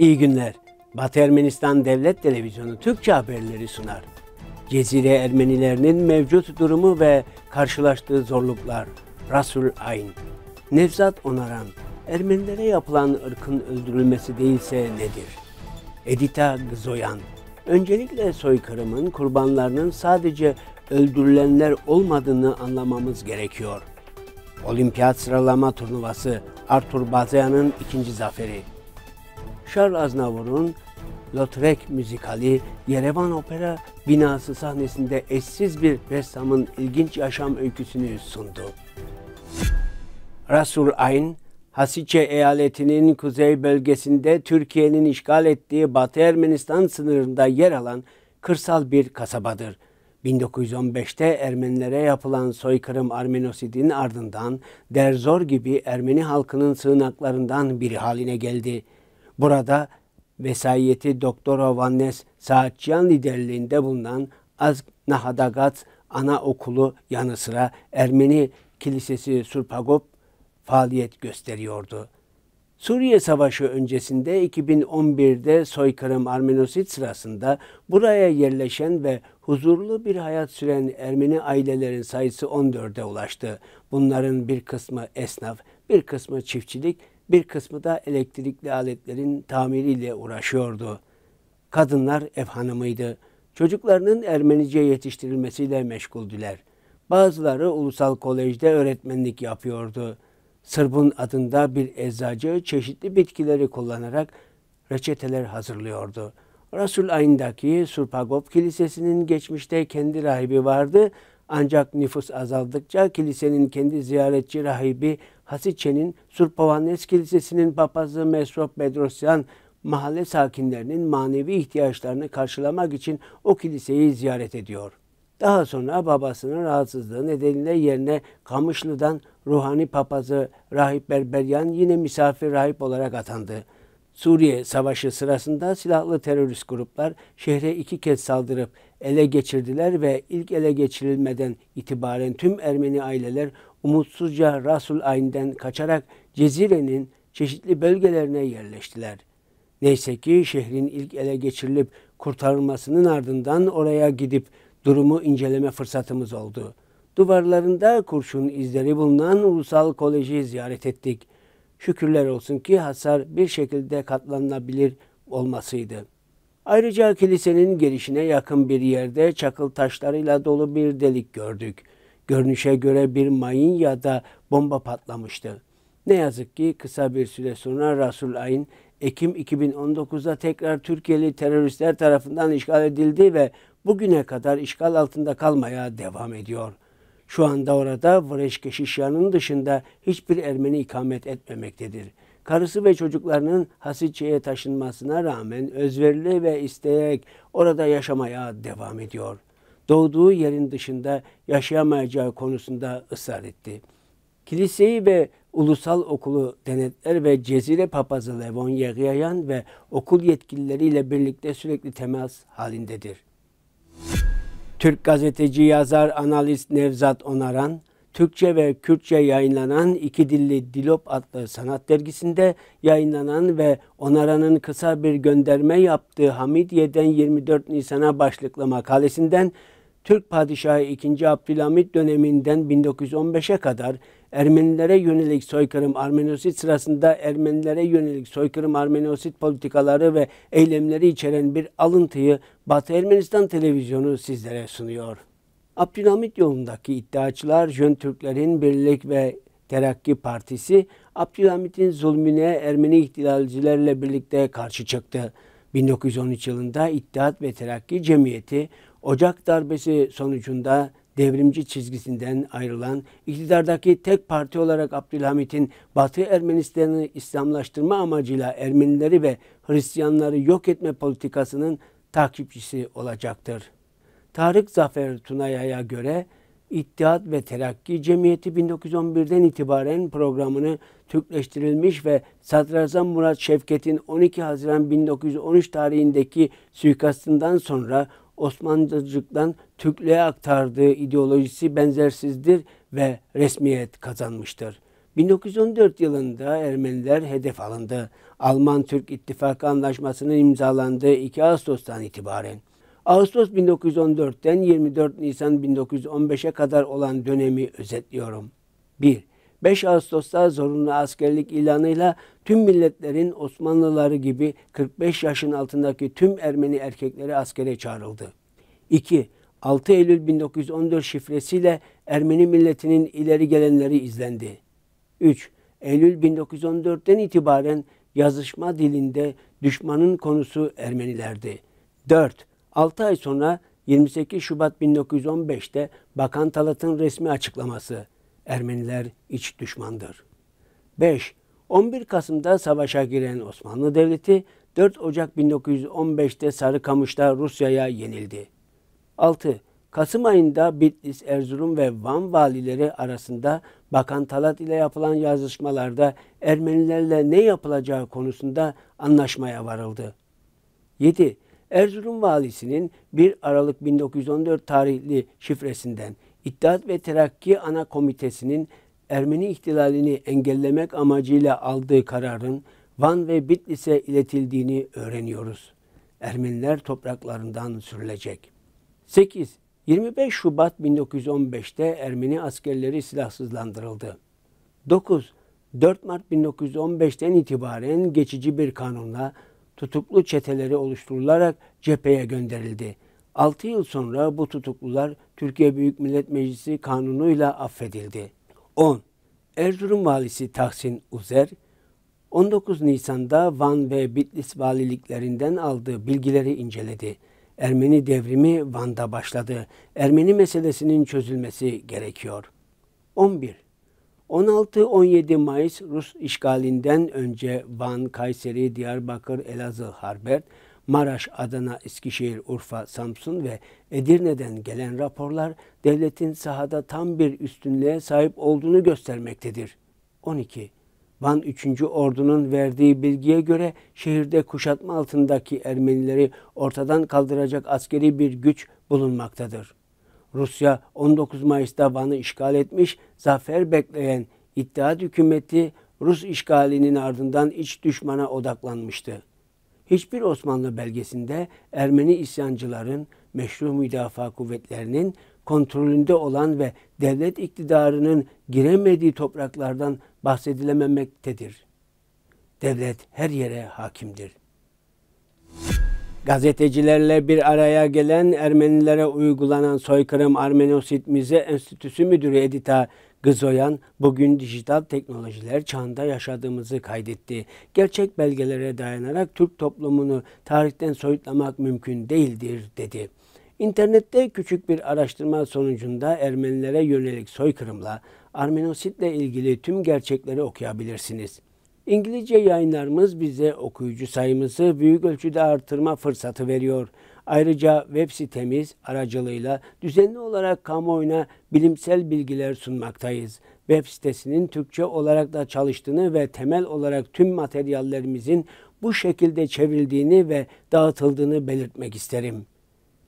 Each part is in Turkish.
İyi günler. Batı Ermenistan Devlet Televizyonu Türkçe haberleri sunar. Cezire Ermenilerinin mevcut durumu ve karşılaştığı zorluklar. Rasul Ayn. Nevzat Onaran. Ermenilere yapılan ırkın öldürülmesi değilse nedir? Edita Gzoyan. Öncelikle soykırımın kurbanlarının sadece öldürülenler olmadığını anlamamız gerekiyor. Olimpiyat sıralama turnuvası Artur Bazayan'ın ikinci zaferi. Charles Aznavur'un Lautrec müzikali Yerevan Opera binası sahnesinde eşsiz bir ressamın ilginç yaşam öyküsünü sundu. Rasul Ayn, Hasiçe eyaletinin kuzey bölgesinde Türkiye'nin işgal ettiği Batı Ermenistan sınırında yer alan kırsal bir kasabadır. 1915'te Ermenilere yapılan soykırım Armenosid'in ardından Derzor gibi Ermeni halkının sığınaklarından biri haline geldi. Burada vesayeti Doktor Hovannes Saatçıyan liderliğinde bulunan Aznahadagat ana okulu yanı sıra Ermeni Kilisesi Surpagop faaliyet gösteriyordu. Suriye Savaşı öncesinde 2011'de soykırım Armenosit sırasında buraya yerleşen ve huzurlu bir hayat süren Ermeni ailelerin sayısı 14'e ulaştı. Bunların bir kısmı esnaf, bir kısmı çiftçilik bir kısmı da elektrikli aletlerin tamiriyle uğraşıyordu. Kadınlar ev hanımıydı. Çocuklarının Ermenice yetiştirilmesiyle meşguldüler. Bazıları ulusal kolejde öğretmenlik yapıyordu. Sırbun adında bir eczacı çeşitli bitkileri kullanarak reçeteler hazırlıyordu. Rasul Ayn'daki Surpagop Kilisesi'nin geçmişte kendi rahibi vardı ancak nüfus azaldıkça kilisenin kendi ziyaretçi rahibi Hasiçe'nin Surpovannes Kilisesi'nin papazı Mesrop Bedrosyan mahalle sakinlerinin manevi ihtiyaçlarını karşılamak için o kiliseyi ziyaret ediyor. Daha sonra babasının rahatsızlığı nedeniyle yerine Kamışlı'dan ruhani papazı Rahip Berberyan yine misafir rahip olarak atandı. Suriye Savaşı sırasında silahlı terörist gruplar şehre iki kez saldırıp ele geçirdiler ve ilk ele geçirilmeden itibaren tüm Ermeni aileler umutsuzca Rasul Ayn'den kaçarak Cezire'nin çeşitli bölgelerine yerleştiler. Neyse ki şehrin ilk ele geçirilip kurtarılmasının ardından oraya gidip durumu inceleme fırsatımız oldu. Duvarlarında kurşun izleri bulunan Ulusal Koleji ziyaret ettik şükürler olsun ki hasar bir şekilde katlanabilir olmasıydı. Ayrıca kilisenin girişine yakın bir yerde çakıl taşlarıyla dolu bir delik gördük. Görünüşe göre bir mayın ya da bomba patlamıştı. Ne yazık ki kısa bir süre sonra Rasul Ayn Ekim 2019'da tekrar Türkiye'li teröristler tarafından işgal edildi ve bugüne kadar işgal altında kalmaya devam ediyor.'' Şu anda orada Voreşkeşişyan'ın dışında hiçbir Ermeni ikamet etmemektedir. Karısı ve çocuklarının Hasidçe'ye taşınmasına rağmen özverili ve isteyerek orada yaşamaya devam ediyor. Doğduğu yerin dışında yaşayamayacağı konusunda ısrar etti. Kiliseyi ve ulusal okulu denetler ve Cezire Papazı Levon Yeryayan ve okul yetkilileriyle birlikte sürekli temas halindedir. Türk gazeteci, yazar, analist Nevzat Onaran, Türkçe ve Kürtçe yayınlanan iki dilli Dilop adlı sanat dergisinde yayınlanan ve Onaran'ın kısa bir gönderme yaptığı Hamidiye'den 24 Nisan'a başlıklı makalesinden Türk Padişahı 2. Abdülhamit döneminden 1915'e kadar Ermenilere yönelik soykırım Armenosit sırasında Ermenilere yönelik soykırım Armenosit politikaları ve eylemleri içeren bir alıntıyı Batı Ermenistan televizyonu sizlere sunuyor. Abdülhamit yolundaki iddiaçılar Jön Türklerin Birlik ve Terakki Partisi Abdülhamit'in zulmüne Ermeni ihtilalcilerle birlikte karşı çıktı. 1913 yılında İttihat ve Terakki Cemiyeti Ocak darbesi sonucunda devrimci çizgisinden ayrılan, iktidardaki tek parti olarak Abdülhamit'in Batı Ermenistan'ı İslamlaştırma amacıyla Ermenileri ve Hristiyanları yok etme politikasının takipçisi olacaktır. Tarık Zafer Tunaya'ya göre İttihat ve Terakki Cemiyeti 1911'den itibaren programını Türkleştirilmiş ve Sadrazam Murat Şevket'in 12 Haziran 1913 tarihindeki suikastından sonra Osmanlıcıktan Türklüğe aktardığı ideolojisi benzersizdir ve resmiyet kazanmıştır. 1914 yılında Ermeniler hedef alındı. Alman-Türk İttifakı Anlaşması'nın imzalandığı 2 Ağustos'tan itibaren Ağustos 1914'ten 24 Nisan 1915'e kadar olan dönemi özetliyorum. 1. 5 Ağustos'ta zorunlu askerlik ilanıyla tüm milletlerin Osmanlıları gibi 45 yaşın altındaki tüm Ermeni erkekleri askere çağrıldı. 2. 6 Eylül 1914 şifresiyle Ermeni milletinin ileri gelenleri izlendi. 3. Eylül 1914'ten itibaren yazışma dilinde düşmanın konusu Ermenilerdi. 4. 6 ay sonra 28 Şubat 1915'te Bakan Talat'ın resmi açıklaması Ermeniler iç düşmandır. 5. 11 Kasım'da savaşa giren Osmanlı Devleti 4 Ocak 1915'te Sarıkamış'ta Rusya'ya yenildi. 6. Kasım ayında Bitlis, Erzurum ve Van valileri arasında Bakan Talat ile yapılan yazışmalarda Ermenilerle ne yapılacağı konusunda anlaşmaya varıldı. 7. Erzurum valisinin 1 Aralık 1914 tarihli şifresinden İttihat ve Terakki Ana Komitesi'nin Ermeni ihtilalini engellemek amacıyla aldığı kararın Van ve Bitlis'e iletildiğini öğreniyoruz. Ermeniler topraklarından sürülecek. 8. 25 Şubat 1915'te Ermeni askerleri silahsızlandırıldı. 9. 4 Mart 1915'ten itibaren geçici bir kanunla tutuklu çeteleri oluşturularak cepheye gönderildi. 6 yıl sonra bu tutuklular Türkiye Büyük Millet Meclisi kanunuyla affedildi. 10. Erzurum valisi Tahsin Uzer 19 Nisan'da Van ve Bitlis valiliklerinden aldığı bilgileri inceledi. Ermeni devrimi Van'da başladı. Ermeni meselesinin çözülmesi gerekiyor. 11. 16-17 Mayıs Rus işgalinden önce Van, Kayseri, Diyarbakır, Elazığ, Harbert, Maraş, Adana, Eskişehir, Urfa, Samsun ve Edirne'den gelen raporlar devletin sahada tam bir üstünlüğe sahip olduğunu göstermektedir. 12. Van 3. Ordu'nun verdiği bilgiye göre şehirde kuşatma altındaki Ermenileri ortadan kaldıracak askeri bir güç bulunmaktadır. Rusya 19 Mayıs'ta Van'ı işgal etmiş, zafer bekleyen İttihat hükümeti Rus işgalinin ardından iç düşmana odaklanmıştı. Hiçbir Osmanlı belgesinde Ermeni isyancıların meşru müdafaa kuvvetlerinin kontrolünde olan ve devlet iktidarının giremediği topraklardan bahsedilememektedir. Devlet her yere hakimdir. Gazetecilerle bir araya gelen Ermenilere uygulanan soykırım Armenosit Müze Enstitüsü Müdürü Edita Gızoyan bugün dijital teknolojiler çağında yaşadığımızı kaydetti. Gerçek belgelere dayanarak Türk toplumunu tarihten soyutlamak mümkün değildir dedi. İnternette küçük bir araştırma sonucunda Ermenilere yönelik soykırımla Armenositle ilgili tüm gerçekleri okuyabilirsiniz. İngilizce yayınlarımız bize okuyucu sayımızı büyük ölçüde artırma fırsatı veriyor. Ayrıca web sitemiz aracılığıyla düzenli olarak kamuoyuna bilimsel bilgiler sunmaktayız. Web sitesinin Türkçe olarak da çalıştığını ve temel olarak tüm materyallerimizin bu şekilde çevrildiğini ve dağıtıldığını belirtmek isterim.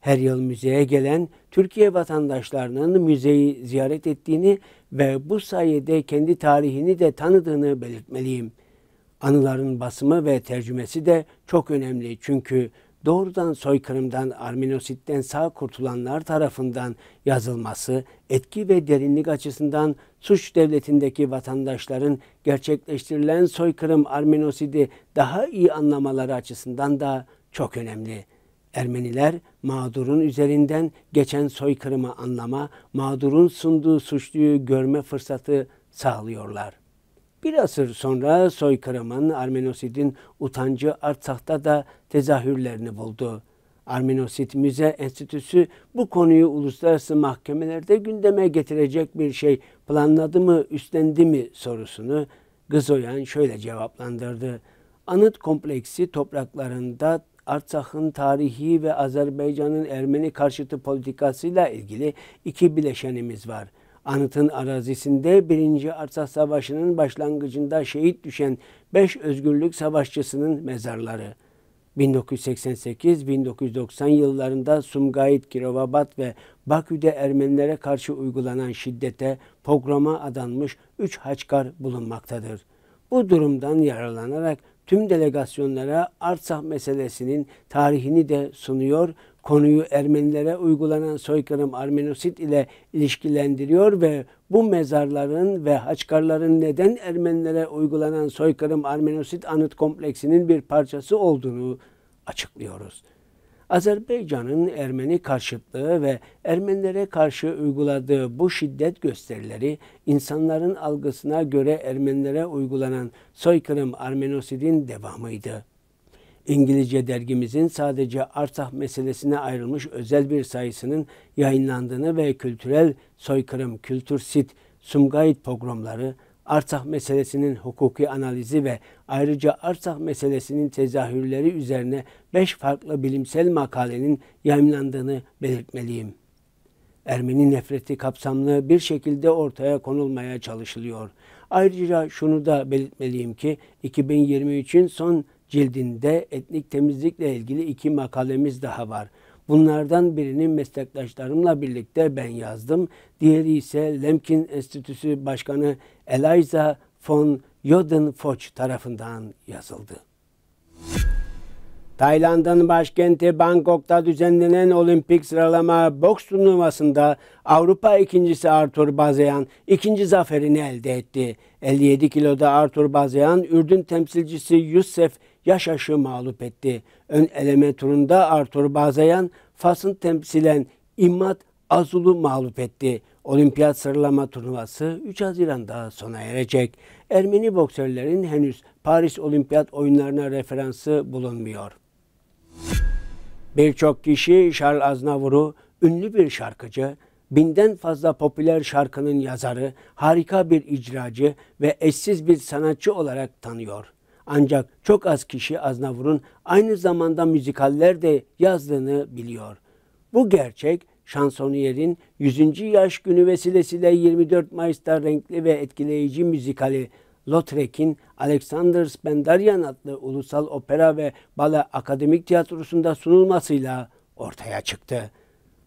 Her yıl müzeye gelen Türkiye vatandaşlarının müzeyi ziyaret ettiğini ve bu sayede kendi tarihini de tanıdığını belirtmeliyim.'' anıların basımı ve tercümesi de çok önemli. Çünkü doğrudan soykırımdan, Arminosit'ten sağ kurtulanlar tarafından yazılması, etki ve derinlik açısından suç devletindeki vatandaşların gerçekleştirilen soykırım Arminosit'i daha iyi anlamaları açısından da çok önemli. Ermeniler mağdurun üzerinden geçen soykırımı anlama, mağdurun sunduğu suçluyu görme fırsatı sağlıyorlar.'' Bir asır sonra soykırımın Armenosid'in utancı Artsak'ta da tezahürlerini buldu. Armenosit Müze Enstitüsü bu konuyu uluslararası mahkemelerde gündeme getirecek bir şey planladı mı, üstlendi mi sorusunu Gızoyan şöyle cevaplandırdı. Anıt kompleksi topraklarında Artsakh'ın tarihi ve Azerbaycan'ın Ermeni karşıtı politikasıyla ilgili iki bileşenimiz var.'' Anıtın arazisinde 1. Artsakh Savaşı'nın başlangıcında şehit düşen 5 özgürlük savaşçısının mezarları. 1988-1990 yıllarında Sumgayit, Kirovabat ve Bakü'de Ermenilere karşı uygulanan şiddete, pogroma adanmış 3 haçkar bulunmaktadır. Bu durumdan yararlanarak tüm delegasyonlara Artsakh meselesinin tarihini de sunuyor, konuyu Ermenilere uygulanan soykırım Armenosit ile ilişkilendiriyor ve bu mezarların ve haçkarların neden Ermenilere uygulanan soykırım Armenosit anıt kompleksinin bir parçası olduğunu açıklıyoruz. Azerbaycan'ın Ermeni karşıtlığı ve Ermenilere karşı uyguladığı bu şiddet gösterileri insanların algısına göre Ermenilere uygulanan soykırım Armenosid'in devamıydı. İngilizce dergimizin sadece Artah meselesine ayrılmış özel bir sayısının yayınlandığını ve kültürel soykırım, kültür sit, Sumgayit pogromları, Artah meselesinin hukuki analizi ve ayrıca Artah meselesinin tezahürleri üzerine beş farklı bilimsel makalenin yayınlandığını belirtmeliyim. Ermeni nefreti kapsamlı bir şekilde ortaya konulmaya çalışılıyor. Ayrıca şunu da belirtmeliyim ki 2023'ün son cildinde etnik temizlikle ilgili iki makalemiz daha var. Bunlardan birini meslektaşlarımla birlikte ben yazdım. Diğeri ise Lemkin Enstitüsü Başkanı Eliza von Jodenfoch tarafından yazıldı. Tayland'ın başkenti Bangkok'ta düzenlenen olimpik sıralama boks turnuvasında Avrupa ikincisi Artur Bazeyan ikinci zaferini elde etti. 57 kiloda Artur Bazeyan, Ürdün temsilcisi Yusuf yaş aşığı mağlup etti. Ön eleme turunda Artur Bazayan Fas'ın temsilen İmmat Azul'u mağlup etti. Olimpiyat sıralama turnuvası 3 Haziran'da sona erecek. Ermeni boksörlerin henüz Paris Olimpiyat oyunlarına referansı bulunmuyor. Birçok kişi Charles Aznavur'u ünlü bir şarkıcı, binden fazla popüler şarkının yazarı, harika bir icracı ve eşsiz bir sanatçı olarak tanıyor. Ancak çok az kişi Aznavur'un aynı zamanda müzikaller de yazdığını biliyor. Bu gerçek şansonyerin 100. yaş günü vesilesiyle 24 Mayıs'ta renkli ve etkileyici müzikali Lotrek'in Alexander Spendaryan adlı Ulusal Opera ve Bale Akademik Tiyatrosu'nda sunulmasıyla ortaya çıktı.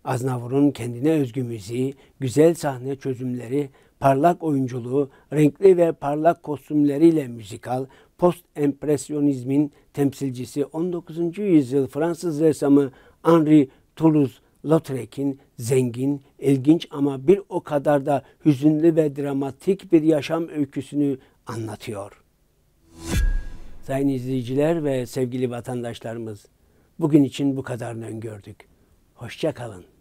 Aznavur'un kendine özgü müziği, güzel sahne çözümleri, parlak oyunculuğu, renkli ve parlak kostümleriyle müzikal, post empresyonizmin temsilcisi 19. yüzyıl Fransız ressamı Henri Toulouse-Lautrec'in zengin, ilginç ama bir o kadar da hüzünlü ve dramatik bir yaşam öyküsünü anlatıyor. Sayın izleyiciler ve sevgili vatandaşlarımız, bugün için bu kadarını öngördük. Hoşça kalın.